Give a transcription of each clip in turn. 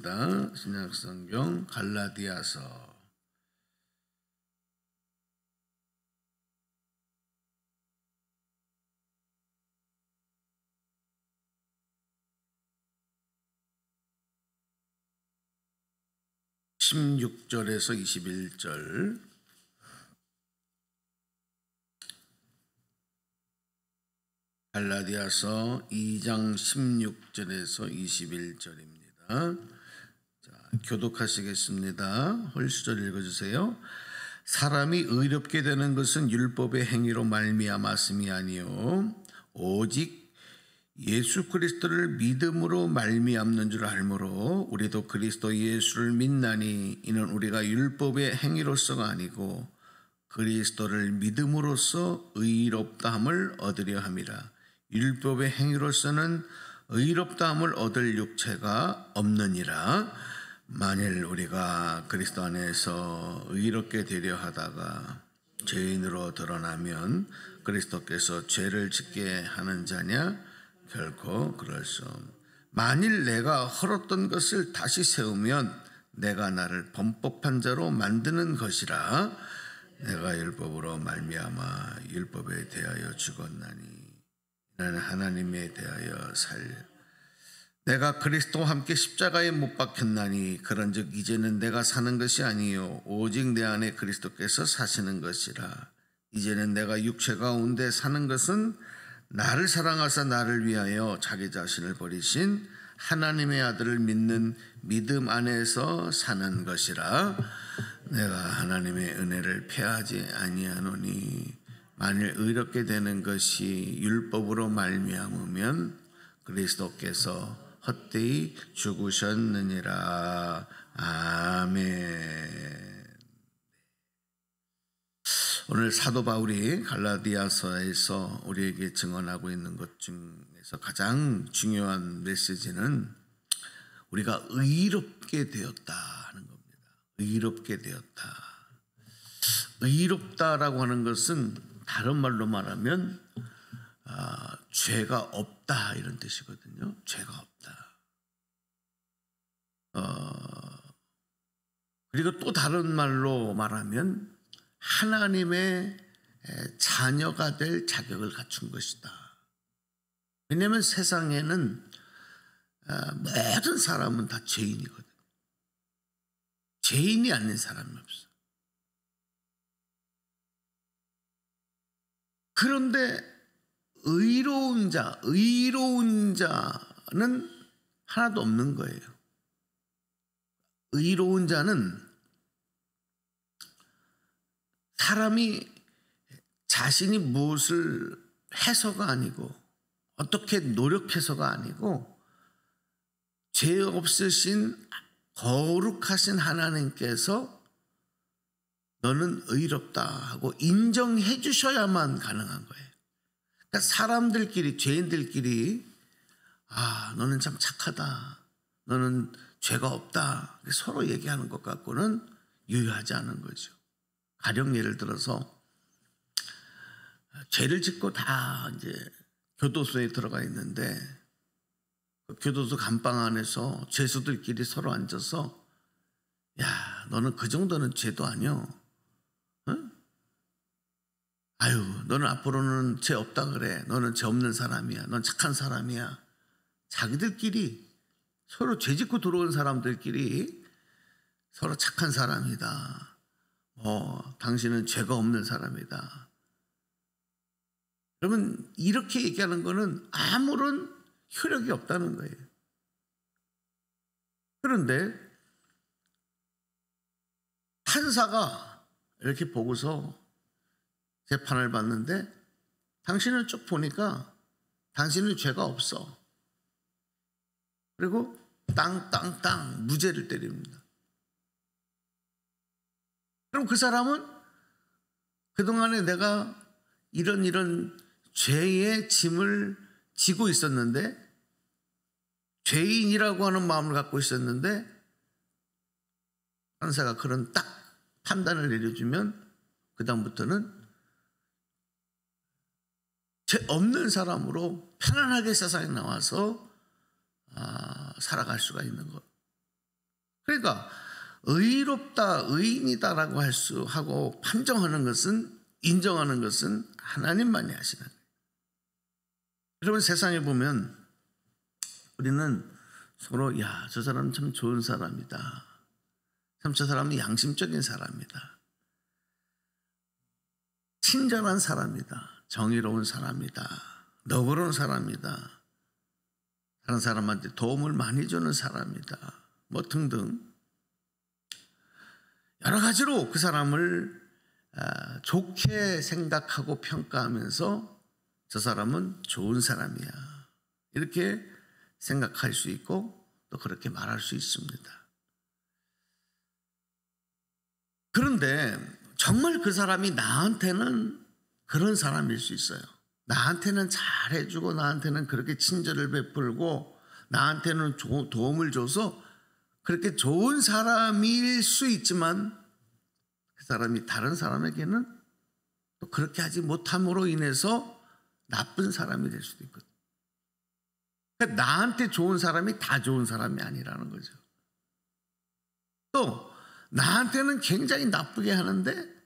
있습니다. 신약성경 갈라디아서 십육절에서 이십절 갈라디아서 2장 16절에서 21절입니다. 교독하시겠습니다. 헐시절 읽어주세요. 사람이 의롭게 되는 것은 율법의 행위로 말미암았음이 아니요 오직 예수 그리스도를 믿음으로 말미암는 줄 알므로 우리도 그리스도 예수를 믿나니 이는 우리가 율법의 행위로서가 아니고 그리스도를 믿음으로써 의롭다함을 얻으려 함이라 율법의 행위로서는 의롭다함을 얻을 육체가 없느니라 만일 우리가 그리스도 안에서 의롭게 되려 하다가 죄인으로 드러나면 그리스도께서 죄를 짓게 하는 자냐? 결코 그럴 수 없. 만일 내가 헐었던 것을 다시 세우면 내가 나를 범법한 자로 만드는 것이라 내가 율법으로 말미암아 율법에 대하여 죽었나니 나는 하나님에 대하여 살려 내가 그리스도와 함께 십자가에 못 박혔나니 그런즉 이제는 내가 사는 것이 아니요 오직 내 안에 그리스도께서 사시는 것이라 이제는 내가 육체 가운데 사는 것은 나를 사랑하사 나를 위하여 자기 자신을 버리신 하나님의 아들을 믿는 믿음 안에서 사는 것이라 내가 하나님의 은혜를 패하지 아니하노니 만일 의롭게 되는 것이 율법으로 말미암으면 그리스도께서 헛되이 죽으셨느니라. 아멘. 오늘 사도 바울이 갈라디아서에서 우리에게 증언하고 있는 것 중에서 가장 중요한 메시지는 우리가 의롭게 되었다 하는 겁니다. 의롭게 되었다. 의롭다라고 하는 것은 다른 말로 말하면 아, 죄가 없 없다 이런 뜻이거든요. 죄가 없다. 어, 그리고 또 다른 말로 말하면 하나님의 자녀가 될 자격을 갖춘 것이다. 왜냐하면 세상에는 어, 모든 사람은 다 죄인이거든. 죄인이 아닌 사람이 없어. 그런데 의로운 자, 의로운 자는 하나도 없는 거예요. 의로운 자는 사람이 자신이 무엇을 해서가 아니고 어떻게 노력해서가 아니고 죄 없으신 거룩하신 하나님께서 너는 의롭다 하고 인정해 주셔야만 가능한 거예요. 그러니까 사람들끼리 죄인들끼리 아 너는 참 착하다. 너는 죄가 없다. 서로 얘기하는 것 같고는 유효하지 않은 거죠. 가령 예를 들어서 죄를 짓고 다 이제 교도소에 들어가 있는데 그 교도소 감방 안에서 죄수들끼리 서로 앉아서 야 너는 그 정도는 죄도 아니요. 아유, 너는 앞으로는 죄 없다 그래. 너는 죄 없는 사람이야. 넌 착한 사람이야. 자기들끼리 서로 죄 짓고 들어온 사람들끼리 서로 착한 사람이다. 어, 당신은 죄가 없는 사람이다. 그러면 이렇게 얘기하는 거는 아무런 효력이 없다는 거예요. 그런데 판사가 이렇게 보고서 재판을 받는데 당신을 쭉 보니까 당신은 죄가 없어. 그리고 땅땅땅 무죄를 때립니다. 그럼 그 사람은 그동안에 내가 이런 이런 죄의 짐을 지고 있었는데 죄인이라고 하는 마음을 갖고 있었는데 판사가 그런 딱 판단을 내려주면 그다음부터는 죄 없는 사람으로 편안하게 세상에 나와서 아, 살아갈 수가 있는 것. 그러니까 의롭다 의인이다라고 할 수 하고 판정하는 것은 인정하는 것은 하나님만이 하시는 거예요. 여러분 세상에 보면 우리는 서로 야저 사람 참 좋은 사람이다. 참 저 사람은 양심적인 사람이다. 친절한 사람이다. 정의로운 사람이다. 너그러운 사람이다. 다른 사람한테 도움을 많이 주는 사람이다. 뭐 등등. 여러 가지로 그 사람을 아, 좋게 생각하고 평가하면서 저 사람은 좋은 사람이야. 이렇게 생각할 수 있고 또 그렇게 말할 수 있습니다. 그런데 정말 그 사람이 나한테는 그런 사람일 수 있어요. 나한테는 잘해주고 나한테는 그렇게 친절을 베풀고 나한테는 도움을 줘서 그렇게 좋은 사람일 수 있지만 그 사람이 다른 사람에게는 또 그렇게 하지 못함으로 인해서 나쁜 사람이 될 수도 있거든 그러니까 나한테 좋은 사람이 다 좋은 사람이 아니라는 거죠. 또 나한테는 굉장히 나쁘게 하는데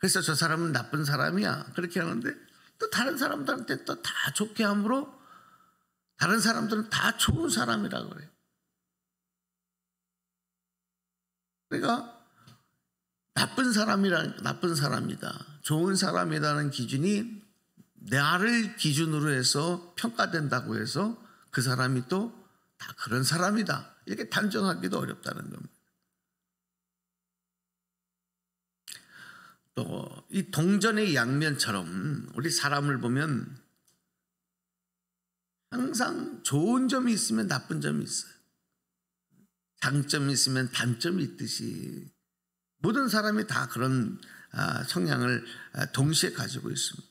그래서 저 사람은 나쁜 사람이야. 그렇게 하는데 또 다른 사람들한테 또 다 좋게 함으로 다른 사람들은 다 좋은 사람이라 그래요. 그러니까 나쁜 사람이라 나쁜 사람이다. 좋은 사람이라는 기준이 나를 기준으로 해서 평가된다고 해서 그 사람이 또 다 그런 사람이다. 이렇게 단정하기도 어렵다는 겁니다. 또이 어, 동전의 양면처럼 우리 사람을 보면 항상 좋은 점이 있으면 나쁜 점이 있어요. 장점이 있으면 단점이 있듯이 모든 사람이 다 그런 아, 성향을 아, 동시에 가지고 있습니다.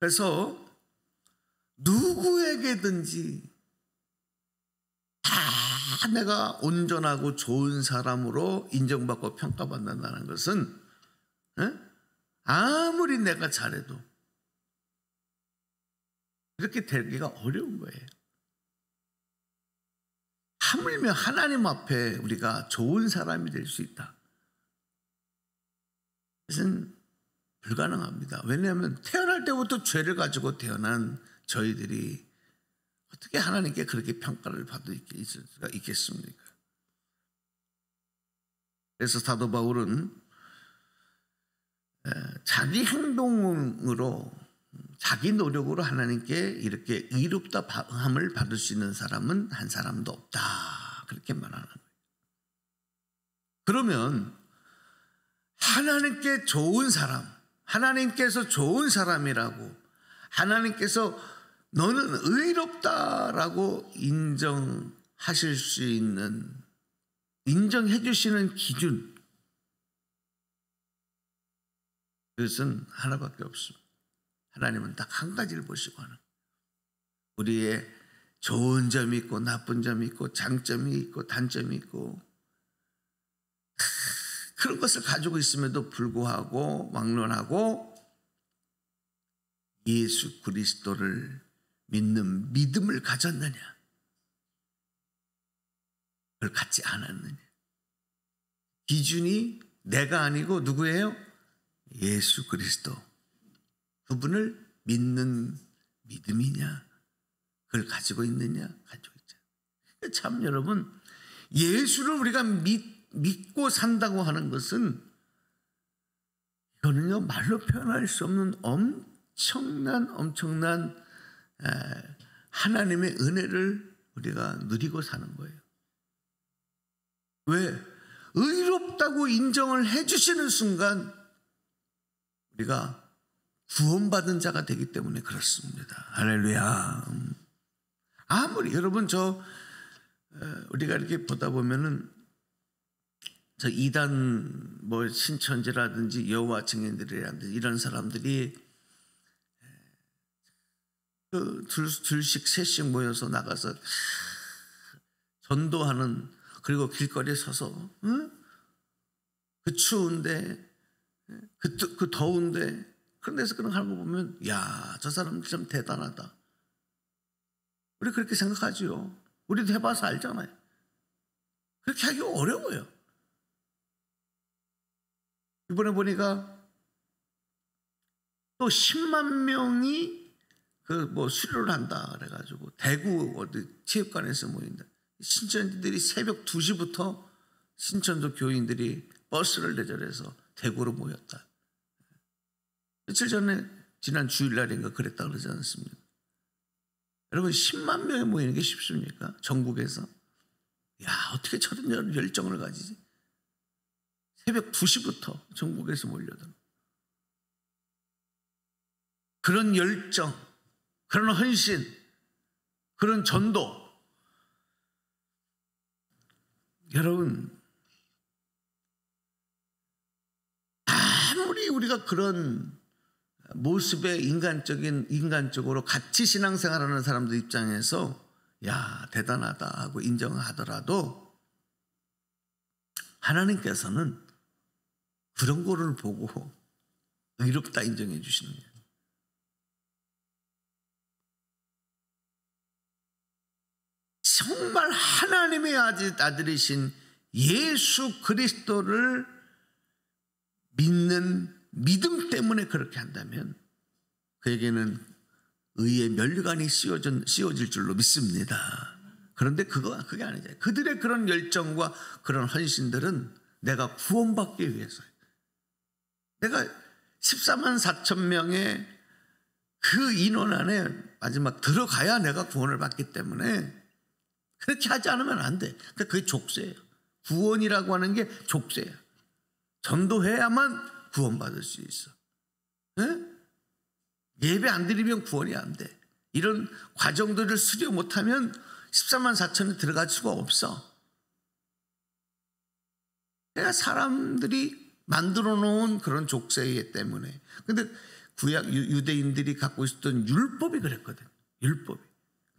그래서 누구에게든지 다 내가 온전하고 좋은 사람으로 인정받고 평가받는다는 것은 아무리 내가 잘해도 이렇게 되기가 어려운 거예요. 하물며 하나님 앞에 우리가 좋은 사람이 될 수 있다. 그것은 불가능합니다. 왜냐하면 태어날 때부터 죄를 가지고 태어난 저희들이 어떻게 하나님께 그렇게 평가를 받을 수가 있겠습니까? 그래서 사도 바울은 자기 행동으로 자기 노력으로 하나님께 이렇게 이롭다 함을 받을 수 있는 사람은 한 사람도 없다 그렇게 말하는 거예요. 그러면 하나님께 좋은 사람, 하나님께서 좋은 사람이라고 하나님께서 너는 의롭다라고 인정하실 수 있는 인정해 주시는 기준 그것은 하나밖에 없습니다. 하나님은 딱 한 가지를 보시고 하는 우리의 좋은 점이 있고 나쁜 점이 있고 장점이 있고 단점이 있고 그런 것을 가지고 있음에도 불구하고 막론하고 예수 그리스도를 믿는 믿음을 가졌느냐? 그걸 갖지 않았느냐? 기준이 내가 아니고 누구예요? 예수 그리스도. 그분을 믿는 믿음이냐? 그걸 가지고 있느냐? 가지고 있죠. 참 여러분, 예수를 우리가 믿, 믿고 산다고 하는 것은 이거는요, 말로 표현할 수 없는 엄청난 엄청난 예, 하나님의 은혜를 우리가 누리고 사는 거예요. 왜? 의롭다고 인정을 해주시는 순간 우리가 구원받은 자가 되기 때문에 그렇습니다. 할렐루야. 음. 아무리 여러분 저 우리가 이렇게 보다 보면은 저 이단 뭐 신천지라든지 여호와 증인들이라든지 이런 사람들이 그 둘, 둘씩 셋씩 모여서 나가서 전도하는 그리고 길거리에 서서 응? 그 추운데 그, 그 더운데 그런 데서 그런 하는 거 보면 야저 사람 참 대단하다. 우리 그렇게 생각하지요. 우리도 해봐서 알잖아요. 그렇게 하기 어려워요. 이번에 보니까 또 10만 명이 그뭐 수료를 한다 그래가지고 대구 어디 체육관에서 모인다. 신천지들이 새벽 2시부터 신천도 교인들이 버스를 대절해서 대구로 모였다. 며칠 전에 지난 주일날인가 그랬다 그러지 않습니까? 여러분 10만 명이 모이는 게 쉽습니까? 전국에서. 야 어떻게 저런 열정을 가지지? 새벽 2시부터 전국에서 몰려든 그런 열정 그런 헌신, 그런 전도. 여러분, 아무리 우리가 그런 모습에 인간적인, 인간적으로 같이 신앙생활하는 사람들 입장에서, 야, 대단하다 하고 인정하더라도, 하나님께서는 그런 거를 보고 의롭다 인정해 주시는 거예요. 정말 하나님의 아들이신 예수 그리스도를 믿는 믿음 때문에 그렇게 한다면 그에게는 의의 면류관이 씌워진, 씌워질 줄로 믿습니다. 그런데 그거 그게 아니잖아요 그들의 그런 열정과 그런 헌신들은 내가 구원받기 위해서 내가 14만 4천 명의 그 인원 안에 마지막 들어가야 내가 구원을 받기 때문에 그렇게 하지 않으면 안 돼. 그러니까 그게 족쇄예요. 구원이라고 하는 게 족쇄야. 전도해야만 구원받을 수 있어. 예? 예배 안 드리면 구원이 안 돼. 이런 과정들을 수료 못하면 14만 4천에 들어갈 수가 없어. 내가 사람들이 만들어 놓은 그런 족쇄 때문에. 근데 구약 유대인들이 갖고 있었던 율법이 그랬거든. 율법이.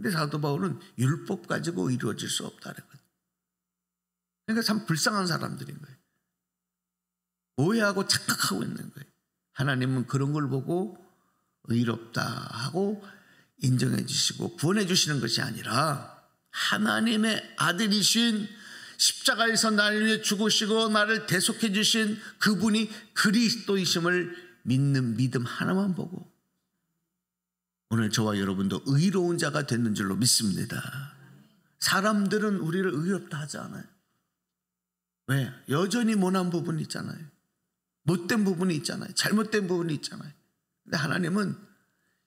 근데 사도 바울은 율법 가지고 이루어질 수 없다는 거예요. 그러니까 참 불쌍한 사람들인 거예요. 오해하고 착각하고 있는 거예요. 하나님은 그런 걸 보고 의롭다 하고 인정해 주시고 구원해 주시는 것이 아니라 하나님의 아들이신 십자가에서 나를 위해 죽으시고 나를 대속해 주신 그분이 그리스도이심을 믿는 믿음 하나만 보고 오늘 저와 여러분도 의로운 자가 됐는 줄로 믿습니다. 사람들은 우리를 의롭다 하지 않아요. 왜? 여전히 모난 부분이 있잖아요. 못된 부분이 있잖아요. 잘못된 부분이 있잖아요. 근데 하나님은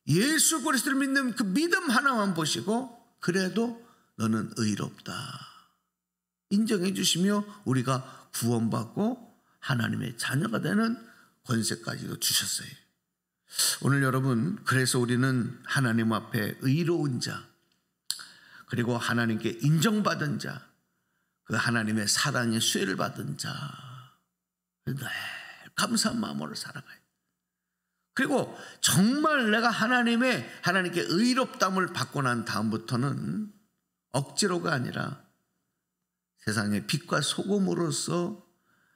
예수 그리스도를 믿는 그 믿음 하나만 보시고 그래도 너는 의롭다. 인정해 주시며 우리가 구원받고 하나님의 자녀가 되는 권세까지도 주셨어요. 오늘 여러분, 그래서 우리는 하나님 앞에 의로운 자, 그리고 하나님께 인정받은 자, 그 하나님의 사랑의 수혜를 받은 자, 늘 감사한 마음으로 살아가요. 그리고 정말 내가 하나님의, 하나님께 의롭담을 받고 난 다음부터는 억지로가 아니라 세상의 빛과 소금으로서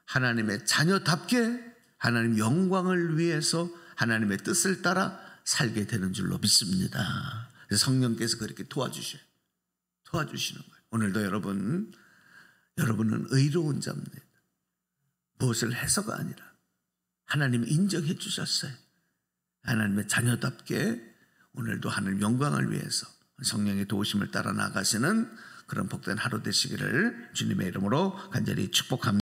하나님의 자녀답게 하나님 영광을 위해서 하나님의 뜻을 따라 살게 되는 줄로 믿습니다. 성령께서 그렇게 도와주셔 도와주시는 거예요. 오늘도 여러분, 여러분은 의로운 자입니다. 무엇을 해서가 아니라 하나님 인정해 주셨어요. 하나님의 자녀답게 오늘도 하늘 영광을 위해서 성령의 도우심을 따라 나가시는 그런 복된 하루 되시기를 주님의 이름으로 간절히 축복합니다.